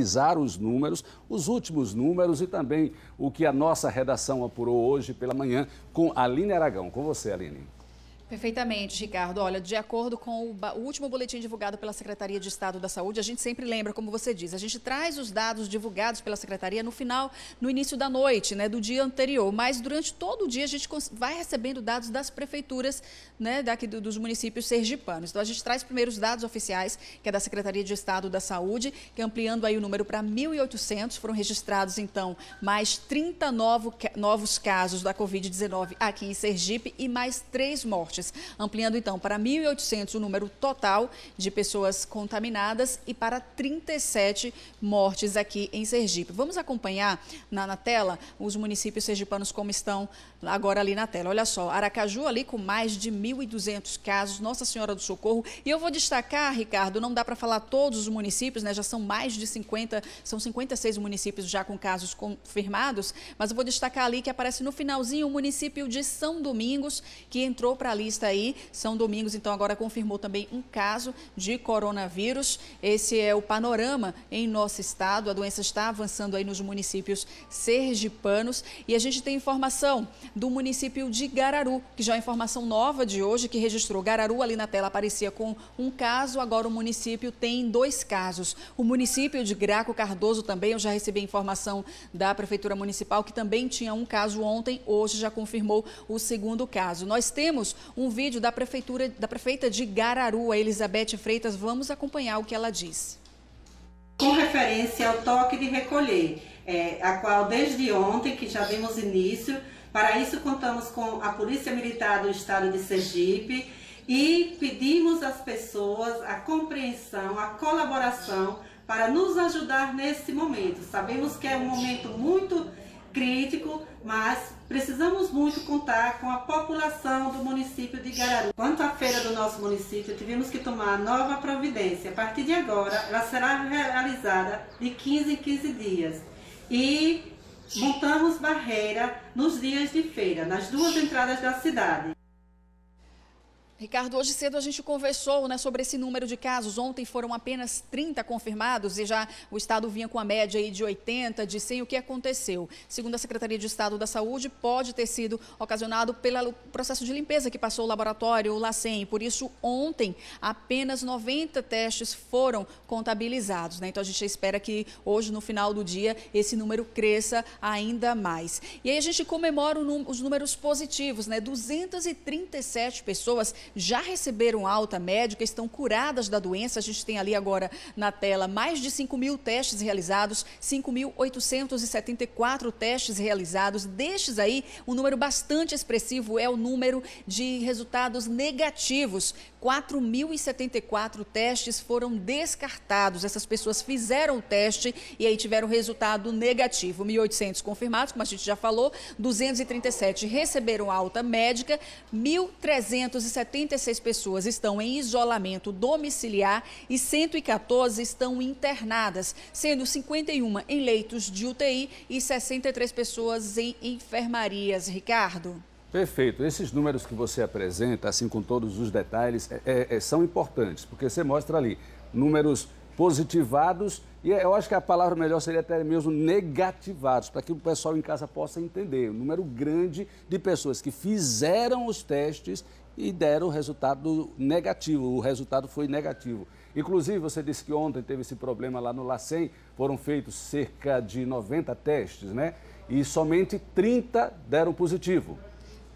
analisar os números, os últimos números e também o que a nossa redação apurou hoje pela manhã com Aline Aragão. Com você, Aline. Perfeitamente, Ricardo. Olha, de acordo com o, último boletim divulgado pela Secretaria de Estado da Saúde, a gente sempre lembra, como você diz, a gente traz os dados divulgados pela Secretaria no final, no início da noite, né, do dia anterior. Mas durante todo o dia a gente vai recebendo dados das prefeituras, né, daqui do, dos municípios sergipanos. Então a gente traz primeiro os dados oficiais, que é da Secretaria de Estado da Saúde, que ampliando aí o número para 1.800, foram registrados então mais 30 novo, novos casos da Covid-19 aqui em Sergipe e mais três mortes ampliando então para 1.800 o número total de pessoas contaminadas e para 37 mortes aqui em Sergipe. Vamos acompanhar na, na tela os municípios sergipanos como estão agora ali na tela. Olha só, Aracaju ali com mais de 1.200 casos, Nossa Senhora do Socorro. E eu vou destacar, Ricardo, não dá para falar todos os municípios, né? Já são mais de 50, são 56 municípios já com casos confirmados, mas eu vou destacar ali que aparece no finalzinho o município de São Domingos, que entrou para ali lista aí são domingos, então agora confirmou também um caso de coronavírus. Esse é o panorama em nosso estado. A doença está avançando aí nos municípios sergipanos e a gente tem informação do município de Gararu, que já é informação nova de hoje que registrou Gararu ali na tela aparecia com um caso, agora o município tem dois casos. O município de Graco Cardoso também, eu já recebi informação da prefeitura municipal que também tinha um caso ontem, hoje já confirmou o segundo caso. Nós temos um um vídeo da prefeitura da prefeita de Gararu, a Elizabeth Freitas. Vamos acompanhar o que ela diz. Com referência ao toque de recolher, é, a qual desde ontem que já demos início, para isso contamos com a Polícia Militar do Estado de Sergipe e pedimos às pessoas a compreensão, a colaboração para nos ajudar nesse momento. Sabemos que é um momento muito crítico, mas Precisamos muito contar com a população do município de Gararu. Quanto à feira do nosso município, tivemos que tomar nova providência. A partir de agora, ela será realizada de 15 em 15 dias. E montamos barreira nos dias de feira, nas duas entradas da cidade. Ricardo, hoje cedo a gente conversou né, sobre esse número de casos. Ontem foram apenas 30 confirmados e já o Estado vinha com a média aí de 80, de 100. O que aconteceu? Segundo a Secretaria de Estado da Saúde, pode ter sido ocasionado pelo processo de limpeza que passou o laboratório, o LACEN. Por isso, ontem, apenas 90 testes foram contabilizados. Né? Então, a gente espera que hoje, no final do dia, esse número cresça ainda mais. E aí a gente comemora os números positivos, né? 237 pessoas já receberam alta médica, estão curadas da doença. A gente tem ali agora na tela mais de 5 mil testes realizados, 5.874 testes realizados. Destes aí, um número bastante expressivo é o número de resultados negativos. 4.074 testes foram descartados. Essas pessoas fizeram o teste e aí tiveram resultado negativo. 1.800 confirmados, como a gente já falou, 237 receberam alta médica, 1.370 136 pessoas estão em isolamento domiciliar e 114 estão internadas, sendo 51 em leitos de UTI e 63 pessoas em enfermarias. Ricardo. Perfeito. Esses números que você apresenta, assim com todos os detalhes, é, é, é são importantes, porque você mostra ali números positivados e é, eu acho que a palavra melhor seria até mesmo negativados, para que o pessoal em casa possa entender. Um número grande de pessoas que fizeram os testes e deram o resultado negativo. O resultado foi negativo. Inclusive, você disse que ontem teve esse problema lá no LACEN, foram feitos cerca de 90 testes, né? E somente 30 deram positivo.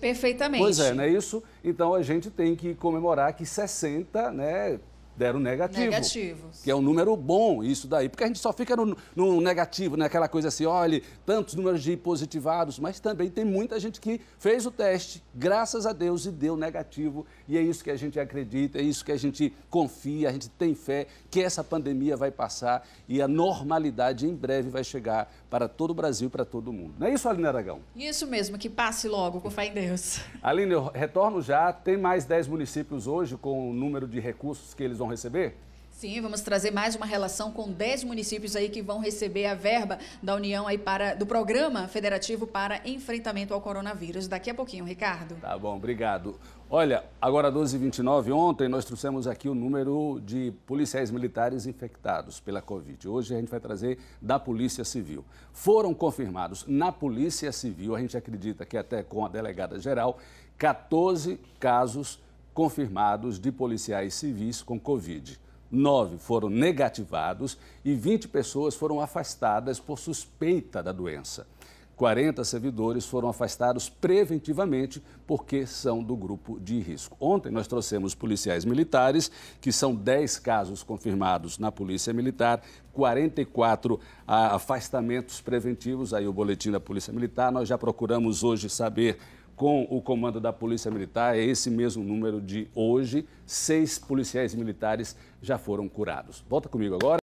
Perfeitamente. Pois é, não é isso? Então a gente tem que comemorar que 60, né, deram negativo. Negativos. Que é um número bom, isso daí. Porque a gente só fica no, no negativo, naquela né? coisa assim, olha, tantos números de positivados, mas também tem muita gente que fez o teste, graças a Deus, e deu negativo. E é isso que a gente acredita, é isso que a gente confia, a gente tem fé que essa pandemia vai passar e a normalidade em breve vai chegar para todo o Brasil, para todo mundo. Não é isso, Aline Aragão? Isso mesmo, que passe logo, com fé em Deus. Aline, eu retorno já. Tem mais 10 municípios hoje com o número de recursos que eles vão receber? Sim, vamos trazer mais uma relação com 10 municípios aí que vão receber a verba da União aí para do programa federativo para enfrentamento ao coronavírus. Daqui a pouquinho, Ricardo. Tá bom, obrigado. Olha, agora 12:29 ontem nós trouxemos aqui o número de policiais militares infectados pela Covid. Hoje a gente vai trazer da Polícia Civil. Foram confirmados na Polícia Civil, a gente acredita que até com a delegada geral, 14 casos confirmados de policiais civis com Covid. Nove foram negativados e 20 pessoas foram afastadas por suspeita da doença. 40 servidores foram afastados preventivamente porque são do grupo de risco. Ontem nós trouxemos policiais militares, que são 10 casos confirmados na Polícia Militar, 44 afastamentos preventivos, aí o boletim da Polícia Militar. Nós já procuramos hoje saber com o comando da Polícia Militar, é esse mesmo número de hoje. Seis policiais militares já foram curados. Volta comigo agora.